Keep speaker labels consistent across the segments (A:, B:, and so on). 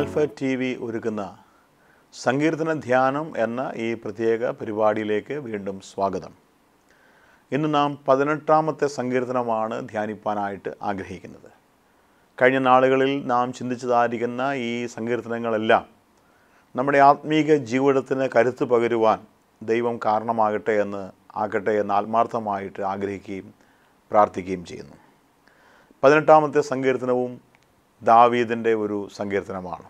A: alpha T V ഒരുക്കുന്ന സങ്കീർത്തന ധ്യാനം എന്ന ഈ പ്രത്യേക പരിപാടിയിലേക്ക് വീണ്ടും സ്വാഗതം ഇന്ന് നാം പതിനെട്ടാമത്തെ സങ്കീർത്തനമാണ് ധ്യാനിപ്പാനായിട്ട് ആഗ്രഹിക്കുന്നത് കഴിഞ്ഞ നാളുകളിൽ നാം ചിന്തിച്ചതായിരിക്കുന്ന ഈ സങ്കീർത്തനങ്ങളെല്ലാം നമ്മുടെ ആത്മീക ജീവിതത്തിന് കരുത്ത് പകരുവാൻ ദൈവം കാരണമാകട്ടെ എന്ന് ആകട്ടെ എന്ന് ആത്മാർത്ഥമായിട്ട് ആഗ്രഹിക്കുകയും പ്രാർത്ഥിക്കുകയും ചെയ്യുന്നു പതിനെട്ടാമത്തെ സങ്കീർത്തനവും ദാവീദിൻ്റെ ഒരു സങ്കീർത്തനമാണ്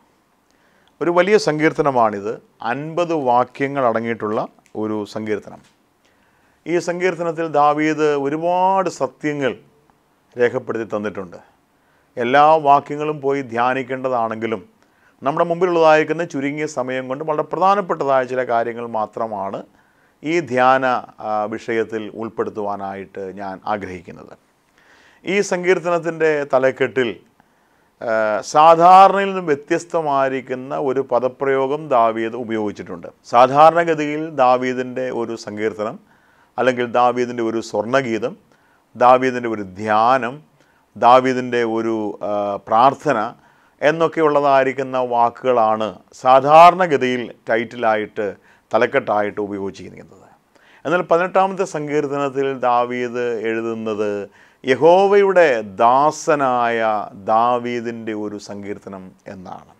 A: ഒരു വലിയ സങ്കീർത്തനമാണിത് അൻപത് വാക്യങ്ങൾ അടങ്ങിയിട്ടുള്ള ഒരു സങ്കീർത്തനം ഈ സങ്കീർത്തനത്തിൽ ദാവീദ് ഒരുപാട് സത്യങ്ങൾ രേഖപ്പെടുത്തി തന്നിട്ടുണ്ട് എല്ലാ വാക്യങ്ങളും പോയി ധ്യാനിക്കേണ്ടതാണെങ്കിലും നമ്മുടെ മുമ്പിലുള്ളതായിരിക്കുന്ന ചുരുങ്ങിയ സമയം കൊണ്ട് വളരെ പ്രധാനപ്പെട്ടതായ ചില കാര്യങ്ങൾ മാത്രമാണ് ഈ ധ്യാന വിഷയത്തിൽ ഉൾപ്പെടുത്തുവാനായിട്ട് ഞാൻ ആഗ്രഹിക്കുന്നത് ഈ സങ്കീർത്തനത്തിൻ്റെ തലക്കെട്ടിൽ സാധാരണയിൽ നിന്നും വ്യത്യസ്തമായിരിക്കുന്ന ഒരു പദപ്രയോഗം ദാവീദ് ഉപയോഗിച്ചിട്ടുണ്ട് സാധാരണഗതിയിൽ ദാവീദിൻ്റെ ഒരു സങ്കീർത്തനം അല്ലെങ്കിൽ ദാവീദിൻ്റെ ഒരു സ്വർണഗീതം ദാവീദിൻ്റെ ഒരു ധ്യാനം ദാവീദിൻ്റെ ഒരു പ്രാർത്ഥന എന്നൊക്കെയുള്ളതായിരിക്കുന്ന വാക്കുകളാണ് സാധാരണഗതിയിൽ ടൈറ്റിലായിട്ട് തലക്കെട്ടായിട്ട് ഉപയോഗിച്ചിരിക്കുന്നത് എന്നാൽ പതിനെട്ടാമത്തെ സങ്കീർത്തനത്തിൽ ദാവീദ് എഴുതുന്നത് യഹോവയുടെ ദാസനായ ദാവീദിൻ്റെ ഒരു സങ്കീർത്തനം എന്നാണ്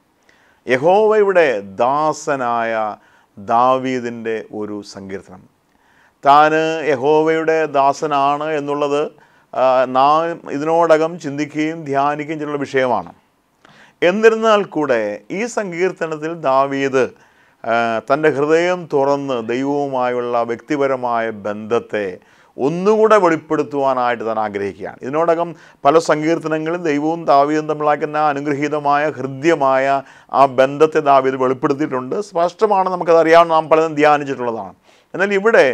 A: യഹോവയുടെ ദാസനായ ദാവീദിൻ്റെ ഒരു സങ്കീർത്തനം താൻ യഹോവയുടെ ദാസനാണ് എന്നുള്ളത് നാം ഇതിനോടകം ചിന്തിക്കുകയും ധ്യാനിക്കുകയും ചെയ്തുള്ള വിഷയമാണ് എന്നിരുന്നാൽ കൂടെ ഈ സങ്കീർത്തനത്തിൽ ദാവീദ് തൻ്റെ ഹൃദയം തുറന്ന് ദൈവവുമായുള്ള വ്യക്തിപരമായ ബന്ധത്തെ ഒന്നുകൂടെ വെളിപ്പെടുത്തുവാനായിട്ട് താൻ ആഗ്രഹിക്കുകയാണ് ഇതിനോടകം പല സങ്കീർത്തനങ്ങളും ദൈവവും ദാവീദും തമ്മിലാക്കുന്ന അനുഗ്രഹീതമായ ഹൃദ്യമായ ആ ബന്ധത്തെ ദാവീദ് വെളിപ്പെടുത്തിയിട്ടുണ്ട് സ്പഷ്ടമാണ് നമുക്കതറിയാം നാം പലതും ധ്യാനിച്ചിട്ടുള്ളതാണ് എന്നാൽ ഇവിടെ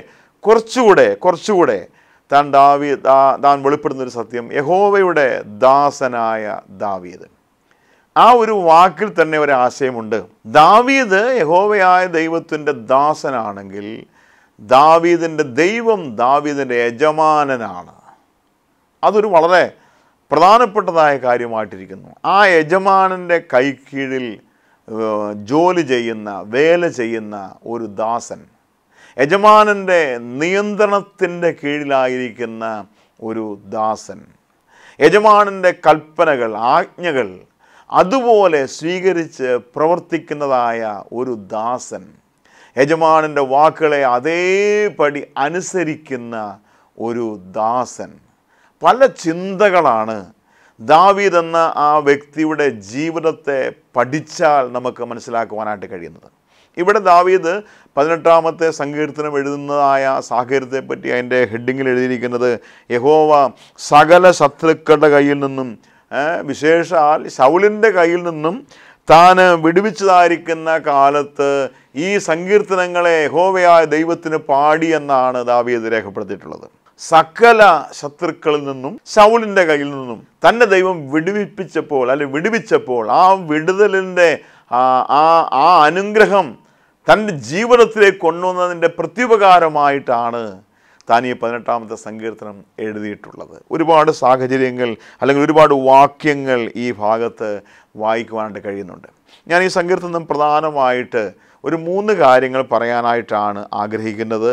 A: കുറച്ചുകൂടെ കുറച്ചുകൂടെ താൻ ദാ താൻ വെളിപ്പെടുന്നൊരു സത്യം യഹോവയുടെ ദാസനായ ദാവിയത് ആ ഒരു വാക്കിൽ തന്നെ ഒരു ആശയമുണ്ട് ദാവീദ് യഹോവയായ ദൈവത്തിൻ്റെ ദാസനാണെങ്കിൽ ദാവീദിൻ്റെ ദൈവം ദാവീദിൻ്റെ യജമാനനാണ് അതൊരു വളരെ പ്രധാനപ്പെട്ടതായ കാര്യമായിട്ടിരിക്കുന്നു ആ യജമാനൻ്റെ കൈക്കീഴിൽ ജോലി ചെയ്യുന്ന വേല ചെയ്യുന്ന ഒരു ദാസൻ യജമാനൻ്റെ നിയന്ത്രണത്തിൻ്റെ കീഴിലായിരിക്കുന്ന ഒരു ദാസൻ യജമാനൻ്റെ കൽപ്പനകൾ ആജ്ഞകൾ അതുപോലെ സ്വീകരിച്ച് പ്രവർത്തിക്കുന്നതായ ഒരു ദാസൻ യജമാനൻ്റെ വാക്കുകളെ അതേപടി അനുസരിക്കുന്ന ഒരു ദാസൻ പല ചിന്തകളാണ് ദാവീദ് എന്ന ആ വ്യക്തിയുടെ ജീവിതത്തെ പഠിച്ചാൽ നമുക്ക് മനസ്സിലാക്കുവാനായിട്ട് കഴിയുന്നത് ഇവിടെ ദാവീദ് പതിനെട്ടാമത്തെ സങ്കീർത്തനം എഴുതുന്നതായ സാഹചര്യത്തെപ്പറ്റി അതിൻ്റെ ഹെഡിങ്ങിൽ എഴുതിയിരിക്കുന്നത് യഹോവ സകല ശത്രുക്കളുടെ കയ്യിൽ നിന്നും വിശേഷാൽ ശൗലിൻ്റെ കയ്യിൽ നിന്നും താൻ വിടുവിച്ചതായിരിക്കുന്ന കാലത്ത് ഈ സങ്കീർത്തനങ്ങളെ യഹോവയായ ദൈവത്തിന് പാടി എന്നാണ് ദാവിയത് രേഖപ്പെടുത്തിയിട്ടുള്ളത് സകല ശത്രുക്കളിൽ നിന്നും ശൗലിൻ്റെ കയ്യിൽ നിന്നും തന്നെ ദൈവം വിടുവിപ്പിച്ചപ്പോൾ അല്ലെ വിടുവിച്ചപ്പോൾ ആ വിടുതലിൻ്റെ ആ ആ അനുഗ്രഹം തൻ്റെ ജീവിതത്തിലേക്ക് കൊണ്ടുവന്നതിൻ്റെ പ്രത്യുപകാരമായിട്ടാണ് താനീ പതിനെട്ടാമത്തെ സങ്കീർത്തനം എഴുതിയിട്ടുള്ളത് ഒരുപാട് സാഹചര്യങ്ങൾ അല്ലെങ്കിൽ ഒരുപാട് വാക്യങ്ങൾ ഈ ഭാഗത്ത് വായിക്കുവാനായിട്ട് കഴിയുന്നുണ്ട് ഞാൻ ഈ സങ്കീർത്തനം പ്രധാനമായിട്ട് ഒരു മൂന്ന് കാര്യങ്ങൾ പറയാനായിട്ടാണ് ആഗ്രഹിക്കുന്നത്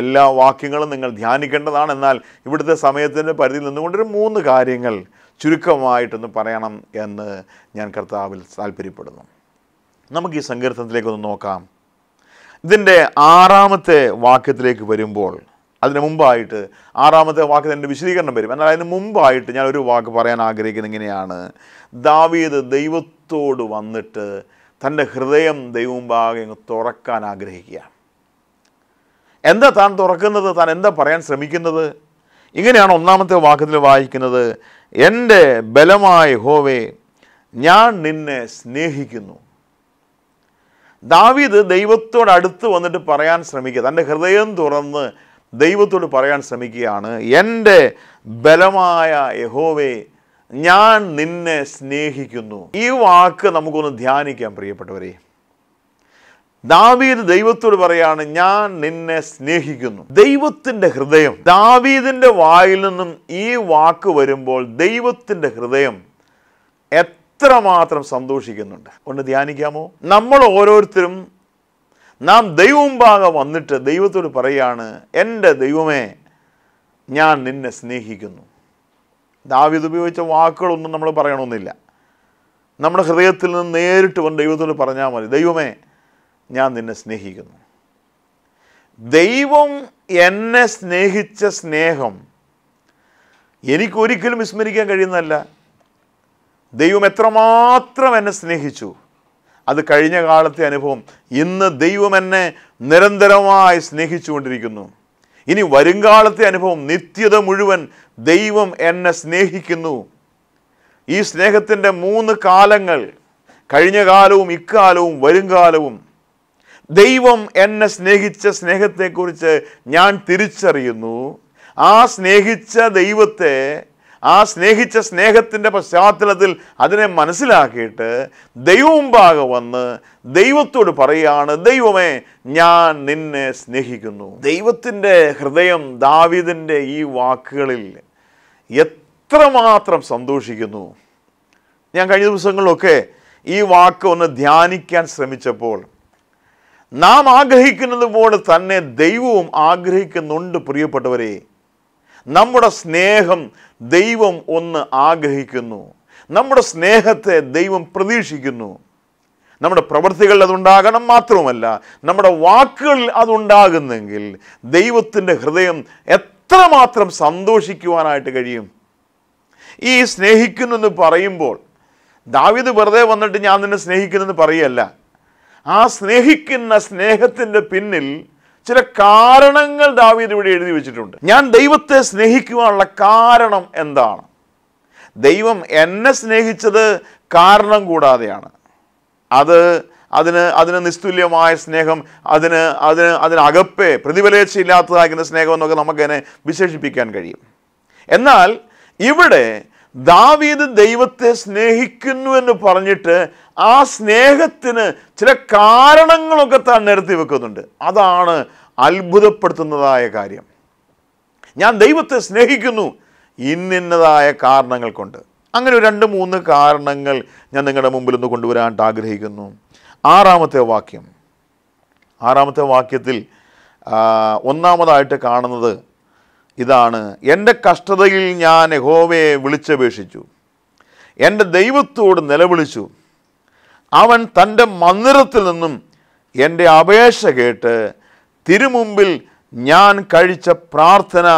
A: എല്ലാ വാക്യങ്ങളും നിങ്ങൾ ധ്യാനിക്കേണ്ടതാണ് എന്നാൽ ഇവിടുത്തെ സമയത്തിൻ്റെ പരിധിയിൽ നിന്നുകൊണ്ടൊരു മൂന്ന് കാര്യങ്ങൾ ചുരുക്കമായിട്ടൊന്ന് പറയണം എന്ന് ഞാൻ കർത്താവിൽ താല്പര്യപ്പെടുന്നു നമുക്ക് ഈ സങ്കീർത്തനത്തിലേക്കൊന്ന് നോക്കാം ഇതിൻ്റെ ആറാമത്തെ വാക്യത്തിലേക്ക് വരുമ്പോൾ അതിന് മുമ്പായിട്ട് ആറാമത്തെ വാക്ക് എൻ്റെ വിശദീകരണം വരും എന്നാൽ അതിന് മുമ്പായിട്ട് ഞാൻ ഒരു വാക്ക് പറയാൻ ആഗ്രഹിക്കുന്നത് ഇങ്ങനെയാണ് ദാവീത് ദൈവത്തോട് വന്നിട്ട് തൻ്റെ ഹൃദയം ദൈവം ഭാഗം തുറക്കാൻ ആഗ്രഹിക്കുക എന്താ താൻ തുറക്കുന്നത് താൻ എന്താ പറയാൻ ശ്രമിക്കുന്നത് ഇങ്ങനെയാണ് ഒന്നാമത്തെ വാക്കത്തിൽ വായിക്കുന്നത് എൻ്റെ ബലമായ ഹോവേ ഞാൻ നിന്നെ സ്നേഹിക്കുന്നു ദാവീദ് ദൈവത്തോട് അടുത്ത് വന്നിട്ട് പറയാൻ ശ്രമിക്കുക തൻ്റെ ഹൃദയം തുറന്ന് ദൈവത്തോട് പറയാൻ ശ്രമിക്കുകയാണ് എൻ്റെ ബലമായ യഹോവേ ഞാൻ നിന്നെ സ്നേഹിക്കുന്നു ഈ വാക്ക് നമുക്കൊന്ന് ധ്യാനിക്കാം പ്രിയപ്പെട്ടവരെ ദാവീദ് ദൈവത്തോട് പറയാണ് ഞാൻ നിന്നെ സ്നേഹിക്കുന്നു ദൈവത്തിൻ്റെ ഹൃദയം ദാവീദിൻ്റെ വായിൽ നിന്നും ഈ വാക്ക് വരുമ്പോൾ ദൈവത്തിൻ്റെ ഹൃദയം എത്രമാത്രം സന്തോഷിക്കുന്നുണ്ട് ഒന്ന് ധ്യാനിക്കാമോ നമ്മൾ ഓരോരുത്തരും നാം പാകം വന്നിട്ട് ദൈവത്തോട് പറയാണ് എൻ്റെ ദൈവമേ ഞാൻ നിന്നെ സ്നേഹിക്കുന്നു ദാവിത് ഉപയോഗിച്ച വാക്കുകളൊന്നും നമ്മൾ പറയണമെന്നില്ല നമ്മുടെ ഹൃദയത്തിൽ നിന്ന് നേരിട്ട് വന്ന് ദൈവത്തോട് പറഞ്ഞാൽ മതി ദൈവമേ ഞാൻ നിന്നെ സ്നേഹിക്കുന്നു ദൈവം എന്നെ സ്നേഹിച്ച സ്നേഹം എനിക്കൊരിക്കലും വിസ്മരിക്കാൻ കഴിയുന്നതല്ല ദൈവം എത്രമാത്രം എന്നെ സ്നേഹിച്ചു അത് കഴിഞ്ഞ കാലത്തെ അനുഭവം ഇന്ന് ദൈവം എന്നെ നിരന്തരമായി സ്നേഹിച്ചുകൊണ്ടിരിക്കുന്നു ഇനി വരുംകാലത്തെ അനുഭവം നിത്യത മുഴുവൻ ദൈവം എന്നെ സ്നേഹിക്കുന്നു ഈ സ്നേഹത്തിൻ്റെ മൂന്ന് കാലങ്ങൾ കഴിഞ്ഞ കാലവും ഇക്കാലവും വരുംകാലവും ദൈവം എന്നെ സ്നേഹിച്ച സ്നേഹത്തെക്കുറിച്ച് ഞാൻ തിരിച്ചറിയുന്നു ആ സ്നേഹിച്ച ദൈവത്തെ ആ സ്നേഹിച്ച സ്നേഹത്തിൻ്റെ പശ്ചാത്തലത്തിൽ അതിനെ മനസ്സിലാക്കിയിട്ട് ദൈവമുമ്പാകെ വന്ന് ദൈവത്തോട് പറയാണ് ദൈവമേ ഞാൻ നിന്നെ സ്നേഹിക്കുന്നു ദൈവത്തിൻ്റെ ഹൃദയം ദാവിദിൻ്റെ ഈ വാക്കുകളിൽ എത്രമാത്രം സന്തോഷിക്കുന്നു ഞാൻ കഴിഞ്ഞ ദിവസങ്ങളിലൊക്കെ ഈ വാക്ക് ഒന്ന് ധ്യാനിക്കാൻ ശ്രമിച്ചപ്പോൾ നാം ആഗ്രഹിക്കുന്നത് പോലെ തന്നെ ദൈവവും ആഗ്രഹിക്കുന്നുണ്ട് പ്രിയപ്പെട്ടവരെ നമ്മുടെ സ്നേഹം ദൈവം ഒന്ന് ആഗ്രഹിക്കുന്നു നമ്മുടെ സ്നേഹത്തെ ദൈവം പ്രതീക്ഷിക്കുന്നു നമ്മുടെ പ്രവൃത്തികളിൽ അതുണ്ടാകണം മാത്രവുമല്ല നമ്മുടെ വാക്കുകളിൽ അതുണ്ടാകുന്നെങ്കിൽ ദൈവത്തിൻ്റെ ഹൃദയം എത്രമാത്രം സന്തോഷിക്കുവാനായിട്ട് കഴിയും ഈ സ്നേഹിക്കുന്നു എന്ന് പറയുമ്പോൾ ദാവിത് വെറുതെ വന്നിട്ട് ഞാൻ നിന്നെ സ്നേഹിക്കുന്നെന്ന് പറയല്ല ആ സ്നേഹിക്കുന്ന സ്നേഹത്തിൻ്റെ പിന്നിൽ ചില കാരണങ്ങൾ ദാവീദ് ഇവിടെ എഴുതി വെച്ചിട്ടുണ്ട് ഞാൻ ദൈവത്തെ സ്നേഹിക്കുവാനുള്ള കാരണം എന്താണ് ദൈവം എന്നെ സ്നേഹിച്ചത് കാരണം കൂടാതെയാണ് അത് അതിന് അതിന് നിസ്തുല്യമായ സ്നേഹം അതിന് അതിന് അതിനകപ്പെ പ്രതിഫലേച്ചയില്ലാത്തതായിരിക്കുന്ന സ്നേഹം എന്നൊക്കെ നമുക്കതിനെ വിശേഷിപ്പിക്കാൻ കഴിയും എന്നാൽ ഇവിടെ ദാവീദ് ദൈവത്തെ സ്നേഹിക്കുന്നു എന്ന് പറഞ്ഞിട്ട് ആ സ്നേഹത്തിന് ചില കാരണങ്ങളൊക്കെ താൻ നിരത്തി വെക്കുന്നുണ്ട് അതാണ് അത്ഭുതപ്പെടുത്തുന്നതായ കാര്യം ഞാൻ ദൈവത്തെ സ്നേഹിക്കുന്നു ഇന്നിന്നതായ കാരണങ്ങൾ കൊണ്ട് അങ്ങനെ രണ്ട് മൂന്ന് കാരണങ്ങൾ ഞാൻ നിങ്ങളുടെ മുമ്പിൽ ഒന്ന് കൊണ്ടുവരാനായിട്ട് ആഗ്രഹിക്കുന്നു ആറാമത്തെ വാക്യം ആറാമത്തെ വാക്യത്തിൽ ഒന്നാമതായിട്ട് കാണുന്നത് ഇതാണ് എൻ്റെ കഷ്ടതയിൽ ഞാൻ യഹോവയെ വിളിച്ചപേക്ഷിച്ചു എൻ്റെ ദൈവത്തോട് നിലവിളിച്ചു അവൻ തൻ്റെ മന്ദിരത്തിൽ നിന്നും എൻ്റെ അപേക്ഷ കേട്ട് തിരുമുമ്പിൽ ഞാൻ കഴിച്ച പ്രാർത്ഥന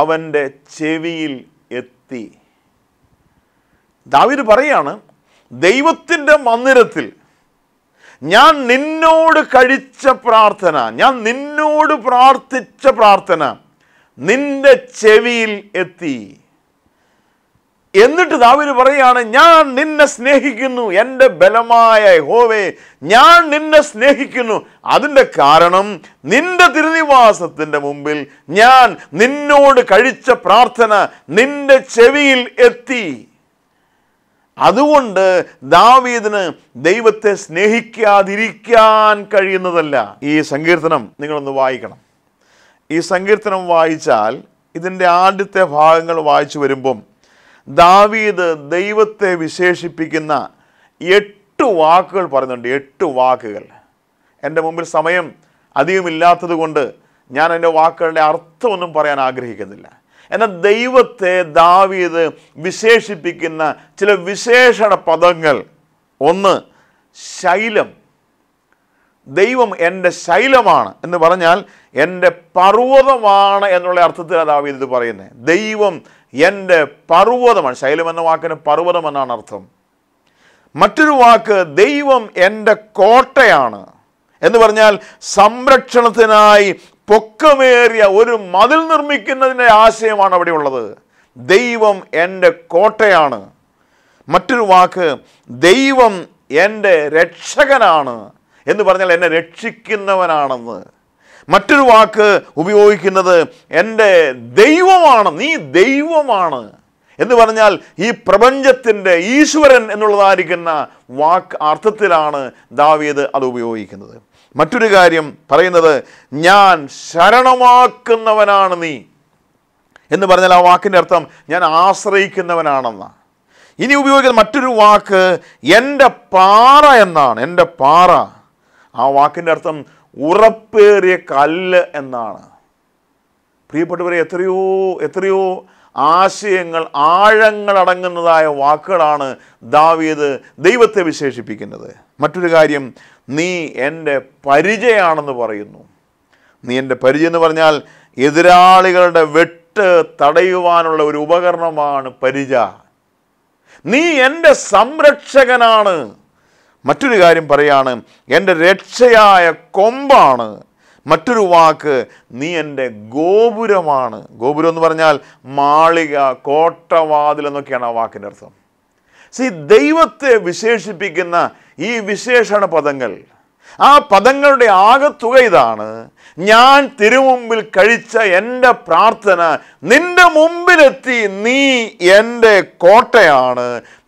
A: അവൻ്റെ ചെവിയിൽ എത്തി ദാവിദ് പറയാണ് ദൈവത്തിൻ്റെ മന്ദിരത്തിൽ ഞാൻ നിന്നോട് കഴിച്ച പ്രാർത്ഥന ഞാൻ നിന്നോട് പ്രാർത്ഥിച്ച പ്രാർത്ഥന നിന്റെ ചെവിയിൽ എത്തി എന്നിട്ട് ദാവിന് പറയാണ് ഞാൻ നിന്നെ സ്നേഹിക്കുന്നു എൻ്റെ ബലമായ ഹോവേ ഞാൻ നിന്നെ സ്നേഹിക്കുന്നു അതിൻ്റെ കാരണം നിന്റെ തിരുനിവാസത്തിൻ്റെ മുമ്പിൽ ഞാൻ നിന്നോട് കഴിച്ച പ്രാർത്ഥന നിന്റെ ചെവിയിൽ എത്തി അതുകൊണ്ട് ദാവീദിന് ദൈവത്തെ സ്നേഹിക്കാതിരിക്കാൻ കഴിയുന്നതല്ല ഈ സങ്കീർത്തനം നിങ്ങളൊന്ന് വായിക്കണം ഈ സങ്കീർത്തനം വായിച്ചാൽ ഇതിൻ്റെ ആദ്യത്തെ ഭാഗങ്ങൾ വായിച്ചു വരുമ്പം ദാവീദ് ദൈവത്തെ വിശേഷിപ്പിക്കുന്ന എട്ട് വാക്കുകൾ പറയുന്നുണ്ട് എട്ട് വാക്കുകൾ എൻ്റെ മുമ്പിൽ സമയം അധികമില്ലാത്തത് കൊണ്ട് ഞാൻ എൻ്റെ വാക്കുകളുടെ അർത്ഥമൊന്നും പറയാൻ ആഗ്രഹിക്കുന്നില്ല എന്നാൽ ദൈവത്തെ ദാവീദ് വിശേഷിപ്പിക്കുന്ന ചില വിശേഷണ പദങ്ങൾ ഒന്ന് ശൈലം ദൈവം എൻ്റെ ശൈലമാണ് എന്ന് പറഞ്ഞാൽ എൻ്റെ പർവ്വതമാണ് എന്നുള്ള അർത്ഥത്തിൽ അതാവ് ഇത് പറയുന്നത് ദൈവം എൻ്റെ പർവ്വതമാണ് ശൈലം എന്ന വാക്കിന് പർവ്വതം എന്നാണ് അർത്ഥം മറ്റൊരു വാക്ക് ദൈവം എൻ്റെ കോട്ടയാണ് എന്ന് പറഞ്ഞാൽ സംരക്ഷണത്തിനായി പൊക്കമേറിയ ഒരു മതിൽ നിർമ്മിക്കുന്നതിൻ്റെ ആശയമാണ് അവിടെ ഉള്ളത് ദൈവം എൻ്റെ കോട്ടയാണ് മറ്റൊരു വാക്ക് ദൈവം എൻ്റെ രക്ഷകനാണ് എന്ന് പറഞ്ഞാൽ എന്നെ രക്ഷിക്കുന്നവനാണെന്ന് മറ്റൊരു വാക്ക് ഉപയോഗിക്കുന്നത് എൻ്റെ ദൈവമാണ് നീ ദൈവമാണ് എന്ന് പറഞ്ഞാൽ ഈ പ്രപഞ്ചത്തിൻ്റെ ഈശ്വരൻ എന്നുള്ളതായിരിക്കുന്ന വാക്ക് അർത്ഥത്തിലാണ് ദാവീദ് അത് ഉപയോഗിക്കുന്നത് മറ്റൊരു കാര്യം പറയുന്നത് ഞാൻ ശരണമാക്കുന്നവനാണ് നീ എന്ന് പറഞ്ഞാൽ ആ വാക്കിൻ്റെ അർത്ഥം ഞാൻ ആശ്രയിക്കുന്നവനാണെന്നാണ് ഇനി ഉപയോഗിക്കുന്ന മറ്റൊരു വാക്ക് എൻ്റെ പാറ എന്നാണ് എൻ്റെ പാറ ആ വാക്കിൻ്റെ അർത്ഥം ഉറപ്പേറിയ കല്ല് എന്നാണ് പ്രിയപ്പെട്ടവരെ എത്രയോ എത്രയോ ആശയങ്ങൾ ആഴങ്ങൾ അടങ്ങുന്നതായ വാക്കുകളാണ് ദാവീദ് ദൈവത്തെ വിശേഷിപ്പിക്കുന്നത് മറ്റൊരു കാര്യം നീ എൻ്റെ പരിചയമാണെന്ന് പറയുന്നു നീ എൻ്റെ പരിചയം എന്ന് പറഞ്ഞാൽ എതിരാളികളുടെ വെട്ട് തടയുവാനുള്ള ഒരു ഉപകരണമാണ് പരിച നീ എൻ്റെ സംരക്ഷകനാണ് മറ്റൊരു കാര്യം പറയാണ് എൻ്റെ രക്ഷയായ കൊമ്പാണ് മറ്റൊരു വാക്ക് നീ എൻ്റെ ഗോപുരമാണ് ഗോപുരം എന്ന് പറഞ്ഞാൽ മാളിക കോട്ടവാതിൽ എന്നൊക്കെയാണ് ആ വാക്കിൻ്റെ അർത്ഥം സി ദൈവത്തെ വിശേഷിപ്പിക്കുന്ന ഈ വിശേഷണ പദങ്ങൾ ആ പദങ്ങളുടെ ആകത്തുക ഇതാണ് ഞാൻ തിരുമുമ്പിൽ കഴിച്ച എൻ്റെ പ്രാർത്ഥന നിന്റെ മുമ്പിലെത്തി നീ എൻ്റെ കോട്ടയാണ്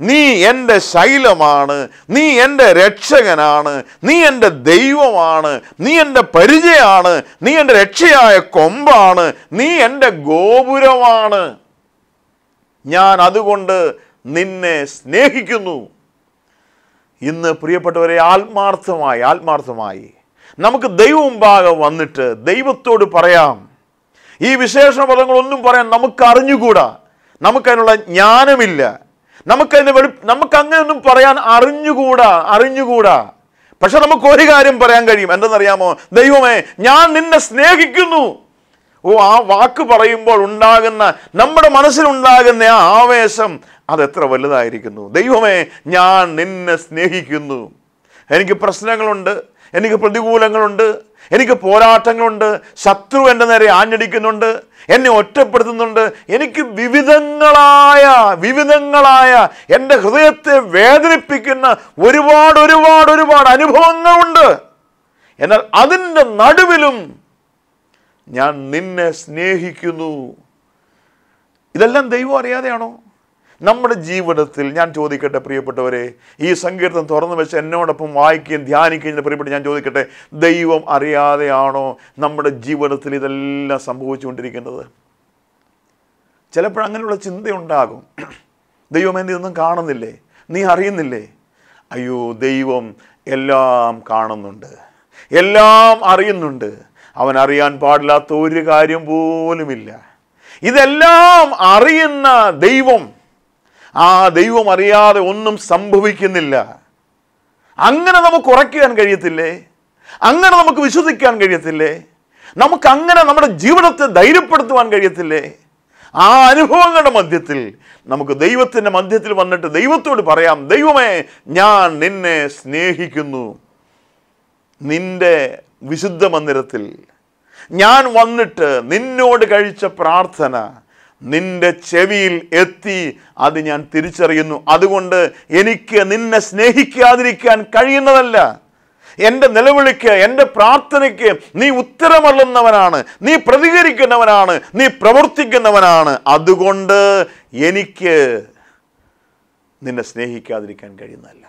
A: നീ എൻ്റെ ശൈലമാണ് നീ എൻ്റെ രക്ഷകനാണ് നീ എൻ്റെ ദൈവമാണ് നീ എൻ്റെ പരിചയമാണ് നീ എൻ്റെ രക്ഷയായ കൊമ്പാണ് നീ എൻ്റെ ഗോപുരമാണ് ഞാൻ അതുകൊണ്ട് നിന്നെ സ്നേഹിക്കുന്നു ഇന്ന് പ്രിയപ്പെട്ടവരെ ആത്മാർത്ഥമായി ആത്മാർത്ഥമായി നമുക്ക് ദൈവമുമ്പാകെ വന്നിട്ട് ദൈവത്തോട് പറയാം ഈ വിശേഷ പദങ്ങളൊന്നും പറയാൻ നമുക്ക് അറിഞ്ഞുകൂടാ നമുക്കതിനുള്ള ജ്ഞാനമില്ല നമുക്കതിന് വെളി നമുക്കങ്ങനെയൊന്നും പറയാൻ അറിഞ്ഞുകൂടാ അറിഞ്ഞുകൂടാ പക്ഷെ നമുക്ക് ഒരു കാര്യം പറയാൻ കഴിയും എന്തെന്നറിയാമോ ദൈവമേ ഞാൻ നിന്നെ സ്നേഹിക്കുന്നു ഓ ആ വാക്ക് പറയുമ്പോൾ ഉണ്ടാകുന്ന നമ്മുടെ മനസ്സിലുണ്ടാകുന്ന ആ ആവേശം അതെത്ര വലുതായിരിക്കുന്നു ദൈവമേ ഞാൻ നിന്നെ സ്നേഹിക്കുന്നു എനിക്ക് പ്രശ്നങ്ങളുണ്ട് എനിക്ക് പ്രതികൂലങ്ങളുണ്ട് എനിക്ക് പോരാട്ടങ്ങളുണ്ട് ശത്രു എൻ്റെ നേരെ ആഞ്ഞടിക്കുന്നുണ്ട് എന്നെ ഒറ്റപ്പെടുത്തുന്നുണ്ട് എനിക്ക് വിവിധങ്ങളായ വിവിധങ്ങളായ എൻ്റെ ഹൃദയത്തെ വേദനിപ്പിക്കുന്ന ഒരുപാട് ഒരുപാട് ഒരുപാട് അനുഭവങ്ങളുണ്ട് എന്നാൽ അതിൻ്റെ നടുവിലും ഞാൻ നിന്നെ സ്നേഹിക്കുന്നു ഇതെല്ലാം ദൈവം അറിയാതെയാണോ നമ്മുടെ ജീവിതത്തിൽ ഞാൻ ചോദിക്കട്ടെ പ്രിയപ്പെട്ടവരെ ഈ സങ്കീർത്തം തുറന്നു വെച്ച് എന്നോടൊപ്പം വായിക്കുകയും ധ്യാനിക്കുകയും പ്രിയപ്പെട്ട് ഞാൻ ചോദിക്കട്ടെ ദൈവം അറിയാതെയാണോ നമ്മുടെ ജീവിതത്തിൽ ഇതെല്ലാം സംഭവിച്ചുകൊണ്ടിരിക്കുന്നത് ചിലപ്പോഴങ്ങനെയുള്ള ചിന്തയുണ്ടാകും ദൈവം എന്ത് ഇതൊന്നും കാണുന്നില്ലേ നീ അറിയുന്നില്ലേ അയ്യോ ദൈവം എല്ലാം കാണുന്നുണ്ട് എല്ലാം അറിയുന്നുണ്ട് അവൻ അറിയാൻ പാടില്ലാത്ത ഒരു കാര്യം പോലുമില്ല ഇതെല്ലാം അറിയുന്ന ദൈവം ആ ദൈവം അറിയാതെ ഒന്നും സംഭവിക്കുന്നില്ല അങ്ങനെ നമുക്ക് ഉറയ്ക്കാൻ കഴിയത്തില്ലേ അങ്ങനെ നമുക്ക് വിശ്വസിക്കാൻ കഴിയത്തില്ലേ നമുക്ക് അങ്ങനെ നമ്മുടെ ജീവിതത്തെ ധൈര്യപ്പെടുത്തുവാൻ കഴിയത്തില്ലേ ആ അനുഭവങ്ങളുടെ മധ്യത്തിൽ നമുക്ക് ദൈവത്തിൻ്റെ മധ്യത്തിൽ വന്നിട്ട് ദൈവത്തോട് പറയാം ദൈവമേ ഞാൻ നിന്നെ സ്നേഹിക്കുന്നു നിന്റെ വിശുദ്ധ മന്ദിരത്തിൽ ഞാൻ വന്നിട്ട് നിന്നോട് കഴിച്ച പ്രാർത്ഥന നിന്റെ ചെവിയിൽ എത്തി അത് ഞാൻ തിരിച്ചറിയുന്നു അതുകൊണ്ട് എനിക്ക് നിന്നെ സ്നേഹിക്കാതിരിക്കാൻ കഴിയുന്നതല്ല എൻ്റെ നിലവിളിക്ക് എൻ്റെ പ്രാർത്ഥനയ്ക്ക് നീ ഉത്തരമല്ലുന്നവനാണ് നീ പ്രതികരിക്കുന്നവനാണ് നീ പ്രവർത്തിക്കുന്നവനാണ് അതുകൊണ്ട് എനിക്ക് നിന്നെ സ്നേഹിക്കാതിരിക്കാൻ കഴിയുന്നതല്ല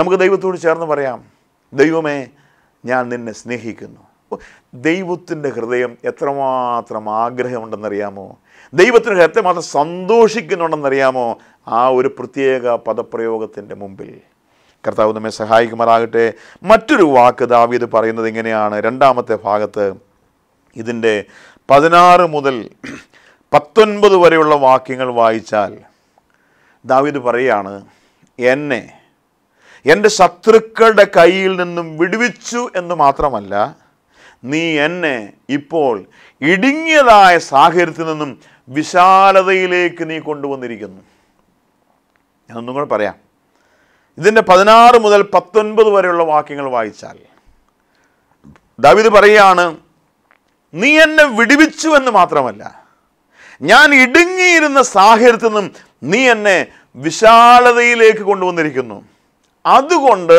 A: നമുക്ക് ദൈവത്തോട് ചേർന്ന് പറയാം ദൈവമേ ഞാൻ നിന്നെ സ്നേഹിക്കുന്നു ദൈവത്തിൻ്റെ ഹൃദയം എത്രമാത്രം ആഗ്രഹമുണ്ടെന്നറിയാമോ ദൈവത്തിൻ്റെ ഹൃദയത്തെ മാത്രം സന്തോഷിക്കുന്നുണ്ടെന്നറിയാമോ ആ ഒരു പ്രത്യേക പദപ്രയോഗത്തിൻ്റെ മുമ്പിൽ കർത്താവ് നമ്മെ സഹായിക്കുമാറാകട്ടെ മറ്റൊരു വാക്ക് ദാവീദ് പറയുന്നത് ഇങ്ങനെയാണ് രണ്ടാമത്തെ ഭാഗത്ത് ഇതിൻ്റെ പതിനാറ് മുതൽ പത്തൊൻപത് വരെയുള്ള വാക്യങ്ങൾ വായിച്ചാൽ ദാവീദ് പറയുകയാണ് എന്നെ എൻ്റെ ശത്രുക്കളുടെ കയ്യിൽ നിന്നും വിടുവിച്ചു എന്ന് മാത്രമല്ല നീ എന്നെ ഇപ്പോൾ ഇടുങ്ങിയതായ സാഹചര്യത്തിൽ നിന്നും വിശാലതയിലേക്ക് നീ കൊണ്ടുവന്നിരിക്കുന്നു ഞാനൊന്നും കൂടെ പറയാം ഇതിൻ്റെ പതിനാറ് മുതൽ പത്തൊൻപത് വരെയുള്ള വാക്യങ്ങൾ വായിച്ചാൽ ദാവിദ് പറയുകയാണ് നീ എന്നെ വിടിവിച്ചു എന്ന് മാത്രമല്ല ഞാൻ ഇടുങ്ങിയിരുന്ന സാഹചര്യത്തിൽ നിന്നും നീ എന്നെ വിശാലതയിലേക്ക് കൊണ്ടുവന്നിരിക്കുന്നു അതുകൊണ്ട്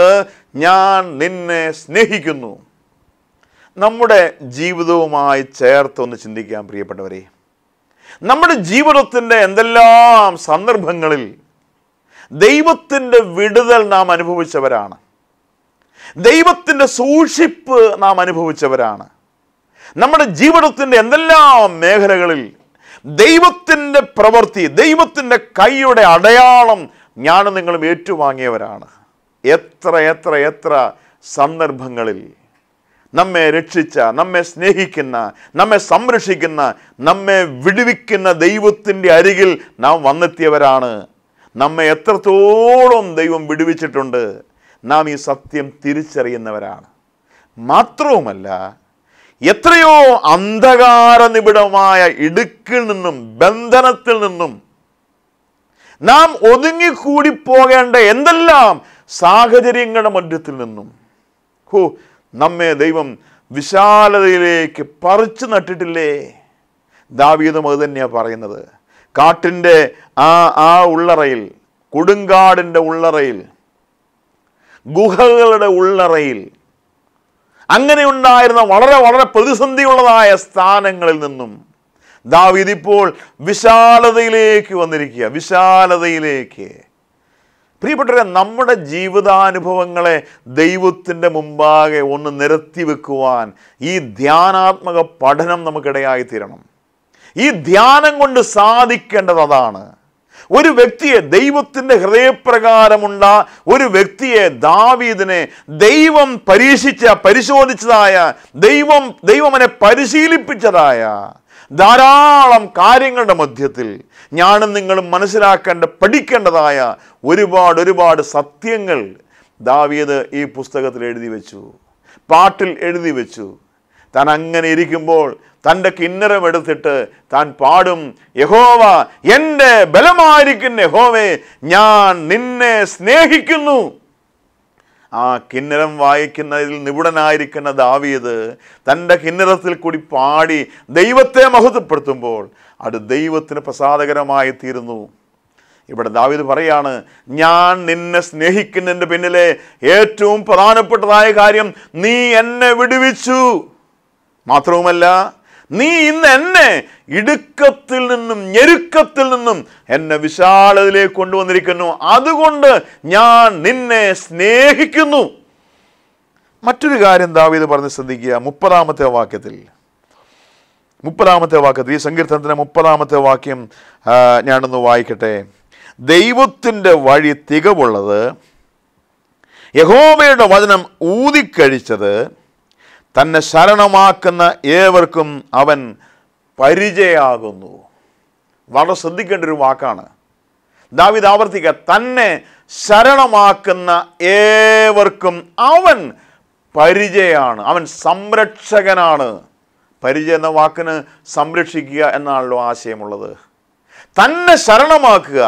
A: ഞാൻ നിന്നെ സ്നേഹിക്കുന്നു നമ്മുടെ ജീവിതവുമായി ചേർത്തൊന്ന് ചിന്തിക്കാം പ്രിയപ്പെട്ടവരെ നമ്മുടെ ജീവിതത്തിൻ്റെ എന്തെല്ലാം സന്ദർഭങ്ങളിൽ ദൈവത്തിൻ്റെ വിടുതൽ നാം അനുഭവിച്ചവരാണ് ദൈവത്തിൻ്റെ സൂക്ഷിപ്പ് നാം അനുഭവിച്ചവരാണ് നമ്മുടെ ജീവിതത്തിൻ്റെ എന്തെല്ലാം മേഖലകളിൽ ദൈവത്തിൻ്റെ പ്രവൃത്തി ദൈവത്തിൻ്റെ കൈയുടെ അടയാളം ഞാനും നിങ്ങളും ഏറ്റുവാങ്ങിയവരാണ് എത്ര എത്ര എത്ര സന്ദർഭങ്ങളിൽ നമ്മെ രക്ഷിച്ച നമ്മെ സ്നേഹിക്കുന്ന നമ്മെ സംരക്ഷിക്കുന്ന നമ്മെ വിടുവിക്കുന്ന ദൈവത്തിൻ്റെ അരികിൽ നാം വന്നെത്തിയവരാണ് നമ്മെ എത്രത്തോളം ദൈവം വിടുവിച്ചിട്ടുണ്ട് നാം ഈ സത്യം തിരിച്ചറിയുന്നവരാണ് മാത്രവുമല്ല എത്രയോ അന്ധകാര നിബിഡമായ ഇടുക്കിൽ നിന്നും ബന്ധനത്തിൽ നിന്നും നാം ഒതുങ്ങിക്കൂടി പോകേണ്ട എന്തെല്ലാം സാഹചര്യങ്ങളുടെ മധ്യത്തിൽ നിന്നും ഹോ നമ്മെ ദൈവം വിശാലതയിലേക്ക് പറിച്ചു നട്ടിട്ടില്ലേ ദാവീദും അത് തന്നെയാണ് പറയുന്നത് കാട്ടിൻ്റെ ആ ആ ഉള്ളറയിൽ കൊടുങ്കാടിൻ്റെ ഉള്ളറയിൽ ഗുഹകളുടെ ഉള്ളറയിൽ അങ്ങനെ ഉണ്ടായിരുന്ന വളരെ വളരെ പ്രതിസന്ധിയുള്ളതായ സ്ഥാനങ്ങളിൽ നിന്നും ദാവീദ് ഇപ്പോൾ വിശാലതയിലേക്ക് വന്നിരിക്കുക വിശാലതയിലേക്ക് പ്രിയപ്പെട്ടവരെ നമ്മുടെ ജീവിതാനുഭവങ്ങളെ ദൈവത്തിൻ്റെ മുമ്പാകെ ഒന്ന് നിരത്തി വെക്കുവാൻ ഈ ധ്യാനാത്മക പഠനം നമുക്കിടയായി തീരണം ഈ ധ്യാനം കൊണ്ട് സാധിക്കേണ്ടത് അതാണ് ഒരു വ്യക്തിയെ ദൈവത്തിൻ്റെ ഹൃദയപ്രകാരമുള്ള ഒരു വ്യക്തിയെ ദാവീദിനെ ദൈവം പരീക്ഷിച്ച പരിശോധിച്ചതായ ദൈവം അവനെ പരിശീലിപ്പിച്ചതായ ധാരാളം കാര്യങ്ങളുടെ മധ്യത്തിൽ ഞാനും നിങ്ങളും മനസ്സിലാക്കേണ്ട പഠിക്കേണ്ടതായ ഒരുപാട് ഒരുപാട് സത്യങ്ങൾ ദാവിയത് ഈ പുസ്തകത്തിൽ എഴുതി വെച്ചു പാട്ടിൽ എഴുതി വെച്ചു താൻ അങ്ങനെ ഇരിക്കുമ്പോൾ തൻ്റെ കിന്നരം എടുത്തിട്ട് താൻ പാടും യഹോവ എൻ്റെ ബലമായിരിക്കുന്ന യഹോവേ ഞാൻ നിന്നെ സ്നേഹിക്കുന്നു ആ കിന്നരം വായിക്കുന്നതിൽ നിപുണനായിരിക്കുന്ന ദാവിയത് തൻ്റെ കിന്നരത്തിൽ കൂടി പാടി ദൈവത്തെ മഹത്വപ്പെടുത്തുമ്പോൾ അത് ദൈവത്തിന് പ്രസാദകരമായി തീരുന്നു ഇവിടെ ദാവിദ് പറയാണ് ഞാൻ നിന്നെ സ്നേഹിക്കുന്നതിൻ്റെ പിന്നിലെ ഏറ്റവും പ്രധാനപ്പെട്ടതായ കാര്യം നീ എന്നെ വിടുവിച്ചു മാത്രവുമല്ല നീ ഇന്ന് എന്നെ ഇടുക്കത്തിൽ നിന്നും ഞെരുക്കത്തിൽ നിന്നും എന്നെ വിശാലതയിലേക്ക് കൊണ്ടുവന്നിരിക്കുന്നു അതുകൊണ്ട് ഞാൻ നിന്നെ സ്നേഹിക്കുന്നു മറ്റൊരു കാര്യം ദാവീദ് പറഞ്ഞ് ശ്രദ്ധിക്കുക മുപ്പതാമത്തെ വാക്യത്തിൽ മുപ്പതാമത്തെ വാക്യത്തിൽ ഈ സങ്കീർത്തനത്തിൻ്റെ മുപ്പതാമത്തെ വാക്യം ഞാനൊന്ന് വായിക്കട്ടെ ദൈവത്തിൻ്റെ വഴി തികവുള്ളത് യഹോബയുടെ വചനം ഊതിക്കഴിച്ചത് തന്നെ ശരണമാക്കുന്ന ഏവർക്കും അവൻ പരിചയാകുന്നു വളരെ ശ്രദ്ധിക്കേണ്ട ഒരു വാക്കാണ് ദാവിദ് ആവർത്തിക്കുക തന്നെ ശരണമാക്കുന്ന ഏവർക്കും അവൻ പരിചയാണ് അവൻ സംരക്ഷകനാണ് പരിചയം എന്ന വാക്കിന് സംരക്ഷിക്കുക എന്നാണല്ലോ ആശയമുള്ളത് തന്നെ ശരണമാക്കുക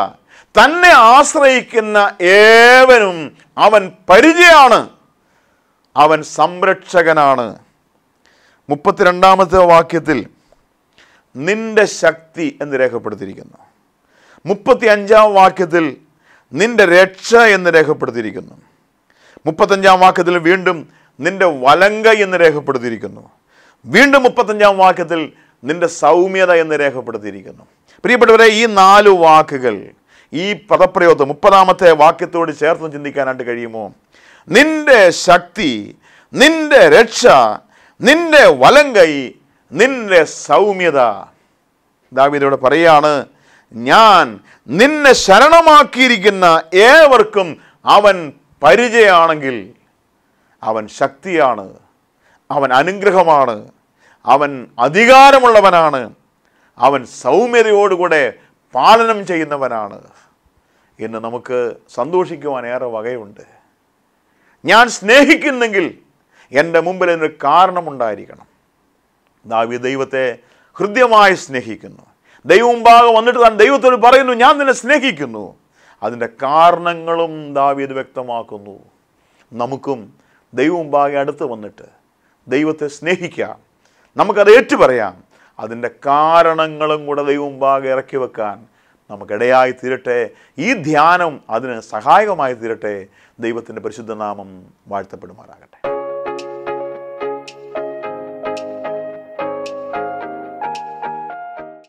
A: തന്നെ ആശ്രയിക്കുന്ന ഏവനും അവൻ പരിചയാണ് അവൻ സംരക്ഷകനാണ് മുപ്പത്തിരണ്ടാമത്തെ വാക്യത്തിൽ നിന്റെ ശക്തി എന്ന് രേഖപ്പെടുത്തിയിരിക്കുന്നു മുപ്പത്തി അഞ്ചാം വാക്യത്തിൽ നിന്റെ രക്ഷ എന്ന് രേഖപ്പെടുത്തിയിരിക്കുന്നു മുപ്പത്തഞ്ചാം വാക്യത്തിൽ വീണ്ടും നിന്റെ വലങ്ക എന്ന് രേഖപ്പെടുത്തിയിരിക്കുന്നു വീണ്ടും മുപ്പത്തഞ്ചാം വാക്യത്തിൽ നിന്റെ സൗമ്യത എന്ന് രേഖപ്പെടുത്തിയിരിക്കുന്നു പ്രിയപ്പെട്ടവരെ ഈ നാല് വാക്കുകൾ ഈ പദപ്രയോഗത്തെ മുപ്പതാമത്തെ വാക്യത്തോട് ചേർത്ത് ചിന്തിക്കാനായിട്ട് കഴിയുമോ നിന്റെ ശക്തി നിന്റെ രക്ഷ നിന്റെ വലങ്കൈ നിന്റെ സൗമ്യത ദാവിദോട് പറയാണ് ഞാൻ നിന്നെ ശരണമാക്കിയിരിക്കുന്ന ഏവർക്കും അവൻ പരിചയമാണെങ്കിൽ അവൻ ശക്തിയാണ് അവൻ അനുഗ്രഹമാണ് അവൻ അധികാരമുള്ളവനാണ് അവൻ സൗമ്യതയോടുകൂടെ പാലനം ചെയ്യുന്നവനാണ് എന്ന് നമുക്ക് സന്തോഷിക്കുവാൻ ഏറെ വകയുണ്ട് ഞാൻ സ്നേഹിക്കുന്നെങ്കിൽ എൻ്റെ മുമ്പിൽ അതിനൊരു കാരണമുണ്ടായിരിക്കണം ദാവി ദൈവത്തെ ഹൃദ്യമായി സ്നേഹിക്കുന്നു ദൈവമുമ്പാകെ വന്നിട്ട് താൻ ദൈവത്തോട് പറയുന്നു ഞാൻ നിന്നെ സ്നേഹിക്കുന്നു അതിൻ്റെ കാരണങ്ങളും ദാവീത് വ്യക്തമാക്കുന്നു നമുക്കും ദൈവമുമ്പാകെ അടുത്ത് വന്നിട്ട് ദൈവത്തെ സ്നേഹിക്കാം നമുക്കത് ഏറ്റുപറയാം അതിൻ്റെ കാരണങ്ങളും കൂടെ ദൈവമുമ്പാകെ ഇറക്കി വെക്കാൻ നമുക്കിടയായി തീരട്ടെ ഈ ധ്യാനം അതിന് സഹായകമായി തീരട്ടെ ദൈവത്തിൻ്റെ പരിശുദ്ധനാമം വാഴ്ത്തപ്പെടുമാറാകട്ടെ